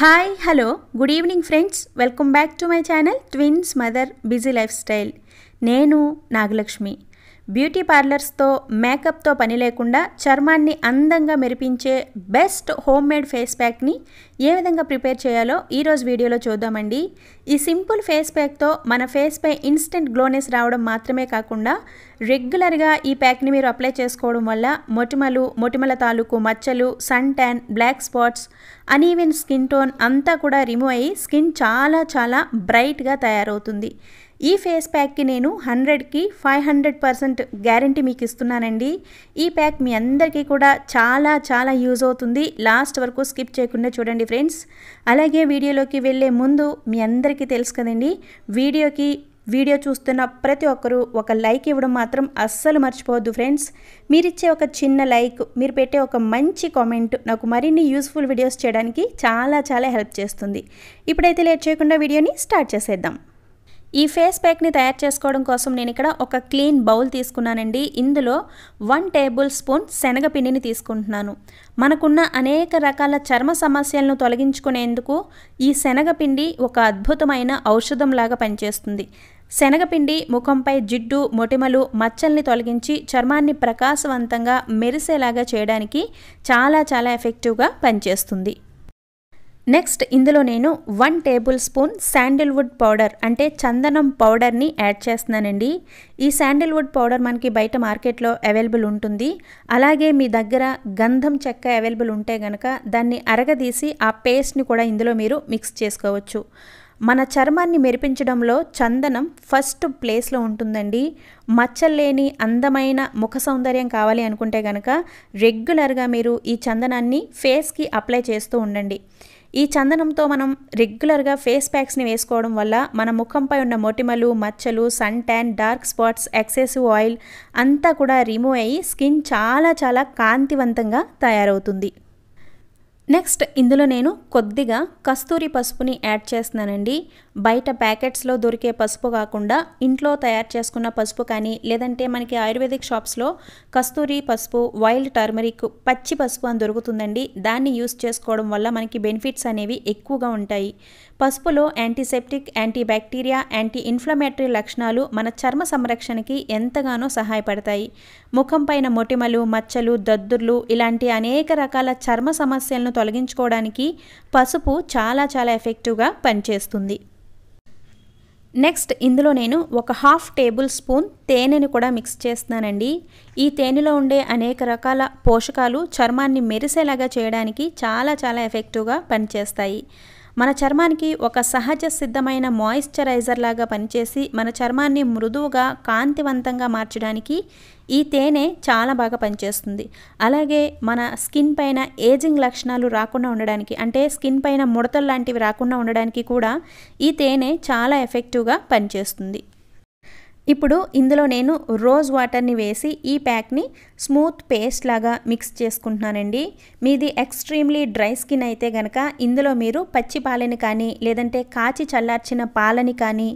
hi hello good evening friends welcome back to my channel twins mother busy life style నేను Nagalakshmi beauty పార్లర్స్తో మేకప్తో పని లేకుండా చర్మాన్ని అందంగా మెరిపించే బెస్ట్ హోమ్ మేడ్ ఫేస్ ప్యాక్ని ఏ విధంగా ప్రిపేర్ చేయాలో ఈరోజు వీడియోలో చూద్దామండి ఈ సింపుల్ ఫేస్ ప్యాక్తో మన ఫేస్పై ఇన్స్టెంట్ గ్లోనెస్ రావడం మాత్రమే కాకుండా రెగ్యులర్గా ఈ ప్యాక్ని మీరు అప్లై చేసుకోవడం వల్ల మొటిమలు మొటిమల తాలూకు మచ్చలు sun tan black spots uneven skin tone అంతా కూడా రిమూవ్ అయ్యి స్కిన్ చాలా చాలా బ్రైట్గా తయారవుతుంది ఈ ఫేస్ ప్యాక్కి నేను హండ్రెడ్కి ఫైవ్ హండ్రెడ్ పర్సెంట్ గ్యారంటీ మీకు ఇస్తున్నానండి ఈ ప్యాక్ మీ అందరికీ కూడా చాలా చాలా యూజ్ అవుతుంది లాస్ట్ వరకు స్కిప్ చేయకుండా చూడండి ఫ్రెండ్స్ అలాగే వీడియోలోకి వెళ్ళే ముందు మీ అందరికీ తెలుసు కదండి వీడియోకి వీడియో చూస్తున్న ప్రతి ఒక్కరూ ఒక లైక్ ఇవ్వడం మాత్రం అస్సలు మర్చిపోవద్దు ఫ్రెండ్స్ మీరిచ్చే ఒక చిన్న లైక్ మీరు పెట్టే ఒక మంచి కామెంట్ నాకు మరిన్ని యూస్ఫుల్ వీడియోస్ చేయడానికి చాలా చాలా హెల్ప్ చేస్తుంది ఇప్పుడైతే లేట్ చేయకుండా వీడియోని స్టార్ట్ చేసేద్దాం ఈ ఫేస్ ప్యాక్ని తయారు చేసుకోవడం కోసం నేను ఇక్కడ ఒక క్లీన్ బౌల్ తీసుకున్నానండి ఇందులో వన్ టేబుల్ స్పూన్ శనగపిండిని తీసుకుంటున్నాను మనకున్న అనేక రకాల చర్మ సమస్యలను తొలగించుకునేందుకు ఈ శనగపిండి ఒక అద్భుతమైన ఔషధంలాగా పనిచేస్తుంది శనగపిండి ముఖంపై జిడ్డు మొటిమలు మచ్చల్ని తొలగించి చర్మాన్ని ప్రకాశవంతంగా మెరిసేలాగా చేయడానికి చాలా చాలా ఎఫెక్టివ్గా పనిచేస్తుంది నెక్స్ట్ ఇందులో నేను one table spoon sandalwood powder అంటే చందనం పౌడర్ని యాడ్ చేస్తున్నానండి ఈ శాండిల్వుడ్ పౌడర్ మనకి బయట మార్కెట్లో అవైలబుల్ ఉంటుంది అలాగే మీ దగ్గర గంధం చెక్క అవైలబుల్ ఉంటే గనక దాన్ని అరగదీసి ఆ పేస్ట్ని కూడా ఇందులో మీరు మిక్స్ చేసుకోవచ్చు మన చర్మాన్ని మెరిపించడంలో చందనం ఫస్ట్ ప్లేస్లో ఉంటుందండి మచ్చలేని అందమైన ముఖ సౌందర్యం కావాలి అనుకుంటే కనుక రెగ్యులర్గా మీరు ఈ చందనాన్ని ఫేస్కి అప్లై చేస్తూ ఉండండి ఈ చందనంతో మనం రెగ్యులర్గా ఫేస్ ప్యాక్స్ని వేసుకోవడం వల్ల మన ముఖంపై ఉన్న మొటిమలు మచ్చలు sun tan dark spots excessive oil అంతా కూడా రిమూవ్ అయ్యి స్కిన్ చాలా చాలా కాంతివంతంగా తయారవుతుంది నెక్స్ట్ ఇందులో నేను కొద్దిగా కస్తూరి పసుపుని యాడ్ చేస్తున్నానండి బయట ప్యాకెట్స్లో దొరికే పసుపు కాకుండా ఇంట్లో తయారు చేసుకున్న పసుపు కానీ లేదంటే మనకి ఆయుర్వేదిక్ షాప్స్లో కస్తూరి పసుపు వైల్డ్ టర్మరిక్ పచ్చి పసుపు అని దొరుకుతుందండి దాన్ని యూస్ చేసుకోవడం వల్ల మనకి బెనిఫిట్స్ అనేవి ఎక్కువగా ఉంటాయి పసుపులో యాంటీసెప్టిక్ యాంటీబ్యాక్టీరియా యాంటీ ఇన్ఫ్లమేటరీ లక్షణాలు మన చర్మ సంరక్షణకి ఎంతగానో సహాయపడతాయి ముఖం పైన మొటిమలు మచ్చలు దద్దుర్లు ఇలాంటి అనేక రకాల చర్మ సమస్యలను తొలగించుకోవడానికి పసుపు చాలా చాలా ఎఫెక్టివ్గా పనిచేస్తుంది నెక్స్ట్ ఇందులో నేను ఒక హాఫ్ టేబుల్ స్పూన్ తేనెని కూడా మిక్స్ చేస్తున్నానండి ఈ తేనెలో ఉండే అనేక రకాల పోషకాలు చర్మాన్ని మెరిసేలాగా చేయడానికి చాలా చాలా ఎఫెక్టివ్గా పనిచేస్తాయి మన చర్మానికి ఒక సహజ సిద్ధమైన మాయిశ్చరైజర్ లాగా పనిచేసి మన చర్మాన్ని మృదువుగా కాంతివంతంగా మార్చడానికి ఈ తేనె చాలా బాగా పనిచేస్తుంది అలాగే మన స్కిన్ పైన ఏజింగ్ లక్షణాలు రాకుండా ఉండడానికి అంటే స్కిన్ పైన ముడతలు లాంటివి రాకుండా ఉండడానికి కూడా ఈ తేనె చాలా ఎఫెక్టివ్గా పనిచేస్తుంది ఇప్పుడు ఇందులో నేను రోజ్ వాటర్ని వేసి ఈ ప్యాక్ని స్మూత్ పేస్ట్ లాగా మిక్స్ చేసుకుంటున్నానండి మీది ఎక్స్ట్రీమ్లీ డ్రై స్కిన్ అయితే గనక ఇందులో మీరు పచ్చి పాలని కానీ లేదంటే కాచి చల్లార్చిన పాలని కానీ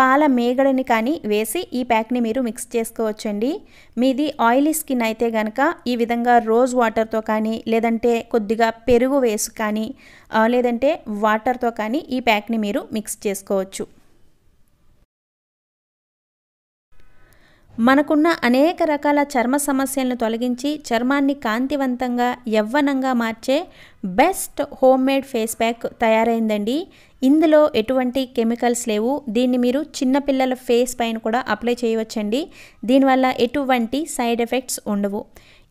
పాల మేగడని కానీ వేసి ఈ ప్యాక్ని మీరు మిక్స్ చేసుకోవచ్చండి మీది ఆయిలీ స్కిన్ అయితే కనుక ఈ విధంగా రోజ్ వాటర్తో కానీ లేదంటే కొద్దిగా పెరుగు వేసి కానీ లేదంటే వాటర్తో కానీ ఈ ప్యాక్ని మీరు మిక్స్ చేసుకోవచ్చు మనకున్న అనేక రకాల చర్మ సమస్యలను తొలగించి చర్మాన్ని కాంతివంతంగా యవ్వనంగా మార్చే best home made face pack తయారైందండి ఇందులో ఎటువంటి కెమికల్స్ లేవు దీన్ని మీరు చిన్నపిల్లల ఫేస్ పైన కూడా అప్లై చేయవచ్చండి దీనివల్ల ఎటువంటి సైడ్ ఎఫెక్ట్స్ ఉండవు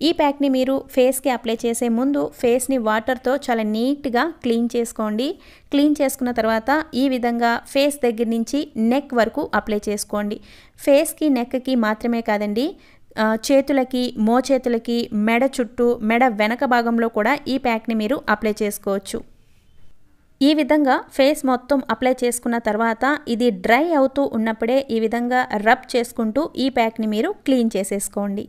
ఈ ప్యాక్ని మీరు ఫేస్కి అప్లై చేసే ముందు ఫేస్ని వాటర్తో చాలా నీట్గా క్లీన్ చేసుకోండి క్లీన్ చేసుకున్న తర్వాత ఈ విధంగా ఫేస్ దగ్గర నుంచి నెక్ వరకు అప్లై చేసుకోండి ఫేస్కి నెక్కి మాత్రమే కాదండి చేతులకి మోచేతులకి మెడ చుట్టూ మెడ వెనక భాగంలో కూడా ఈ ప్యాక్ని మీరు అప్లై చేసుకోవచ్చు ఈ విధంగా ఫేస్ మొత్తం అప్లై చేసుకున్న తర్వాత ఇది డ్రై అవుతూ ఉన్నప్పుడే ఈ విధంగా రబ్ చేసుకుంటూ ఈ ప్యాక్ని మీరు క్లీన్ చేసేసుకోండి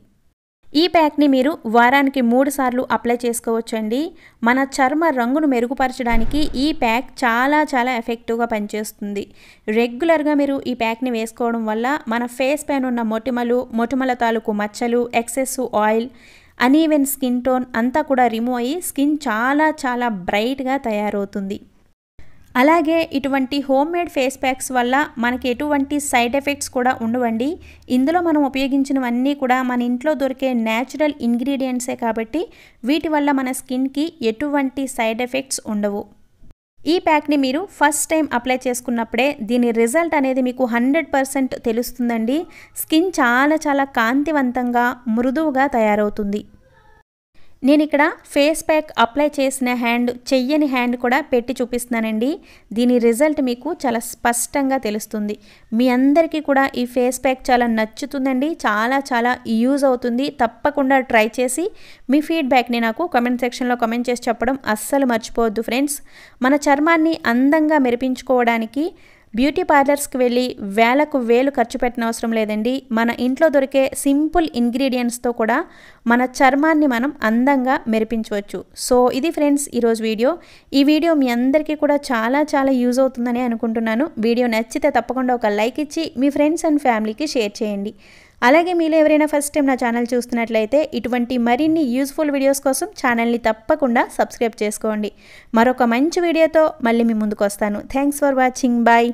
ఈ ప్యాక్ని మీరు వారానికి మూడు సార్లు అప్లై చేసుకోవచ్చండి మన చర్మ రంగును మెరుగుపరచడానికి ఈ ప్యాక్ చాలా చాలా ఎఫెక్టివ్గా పనిచేస్తుంది రెగ్యులర్గా మీరు ఈ ప్యాక్ని వేసుకోవడం వల్ల మన ఫేస్ పైన ఉన్న మొటిమలు మొటిమల తాలూకు మచ్చలు excess oil even skin tone అంతా కూడా రిమూవ్ అయ్యి స్కిన్ చాలా చాలా బ్రైట్గా తయారవుతుంది అలాగే ఇటువంటి హోమ్ మేడ్ ఫేస్ ప్యాక్స్ వల్ల మనకి ఎటువంటి సైడ్ ఎఫెక్ట్స్ కూడా ఉండవండి ఇందులో మనం ఉపయోగించినవన్నీ కూడా మన ఇంట్లో దొరికే న్యాచురల్ ఇంగ్రీడియంట్సే కాబట్టి వీటి వల్ల మన స్కిన్కి ఎటువంటి సైడ్ ఎఫెక్ట్స్ ఉండవు ఈ ప్యాక్ని మీరు ఫస్ట్ టైం అప్లై చేసుకున్నప్పుడే దీని రిజల్ట్ అనేది మీకు హండ్రెడ్ పర్సెంట్ తెలుస్తుందండి స్కిన్ చాలా చాలా కాంతివంతంగా మృదువుగా తయారవుతుంది నేను ఇక్కడ ఫేస్ ప్యాక్ అప్లై చేసిన హ్యాండ్ చెయ్యని హ్యాండ్ కూడా పెట్టి చూపిస్తున్నానండి దీని రిజల్ట్ మీకు చాలా స్పష్టంగా తెలుస్తుంది మీ అందరికీ కూడా ఈ ఫేస్ ప్యాక్ చాలా నచ్చుతుందండి చాలా చాలా యూజ్ అవుతుంది తప్పకుండా ట్రై చేసి మీ ఫీడ్బ్యాక్ని నాకు కమెంట్ సెక్షన్లో కమెంట్ చేసి చెప్పడం అస్సలు మర్చిపోవద్దు ఫ్రెండ్స్ మన చర్మాన్ని అందంగా మెరిపించుకోవడానికి బ్యూటీ పార్లర్స్కి వెళ్ళి వేలకు వేలు ఖర్చు పెట్టిన అవసరం లేదండి మన ఇంట్లో దొరికే సింపుల్ ఇంగ్రీడియంట్స్తో కూడా మన చర్మాన్ని మనం అందంగా మెరిపించవచ్చు సో ఇది ఫ్రెండ్స్ ఈరోజు వీడియో ఈ వీడియో మీ అందరికీ కూడా చాలా చాలా యూజ్ అవుతుందని అనుకుంటున్నాను వీడియో నచ్చితే తప్పకుండా ఒక లైక్ ఇచ్చి మీ ఫ్రెండ్స్ అండ్ ఫ్యామిలీకి షేర్ చేయండి అలాగే మీలో ఎవరైనా ఫస్ట్ టైం నా ఛానల్ చూస్తున్నట్లయితే ఇటువంటి మరిన్ని యూస్ఫుల్ వీడియోస్ కోసం ఛానల్ని తప్పకుండా సబ్స్క్రైబ్ చేసుకోండి మరొక మంచి వీడియోతో మళ్ళీ మీ ముందుకు వస్తాను థ్యాంక్స్ ఫర్ వాచింగ్ బాయ్